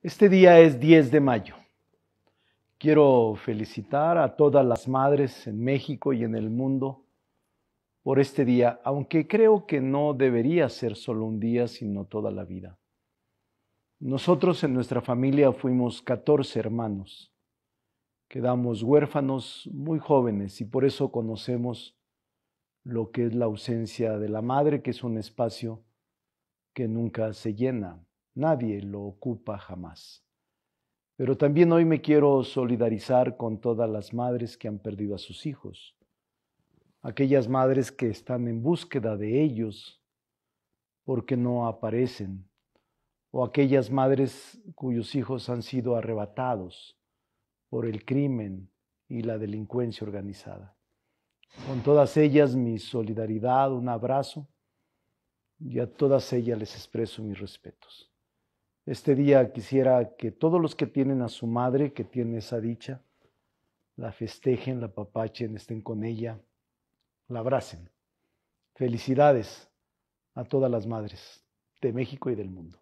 Este día es 10 de mayo. Quiero felicitar a todas las madres en México y en el mundo por este día, aunque creo que no debería ser solo un día, sino toda la vida. Nosotros en nuestra familia fuimos 14 hermanos. Quedamos huérfanos muy jóvenes y por eso conocemos lo que es la ausencia de la madre, que es un espacio que nunca se llena. Nadie lo ocupa jamás. Pero también hoy me quiero solidarizar con todas las madres que han perdido a sus hijos, aquellas madres que están en búsqueda de ellos porque no aparecen, o aquellas madres cuyos hijos han sido arrebatados por el crimen y la delincuencia organizada. Con todas ellas mi solidaridad, un abrazo y a todas ellas les expreso mis respetos. Este día quisiera que todos los que tienen a su madre, que tiene esa dicha, la festejen, la papachen, estén con ella, la abracen. Felicidades a todas las madres de México y del mundo.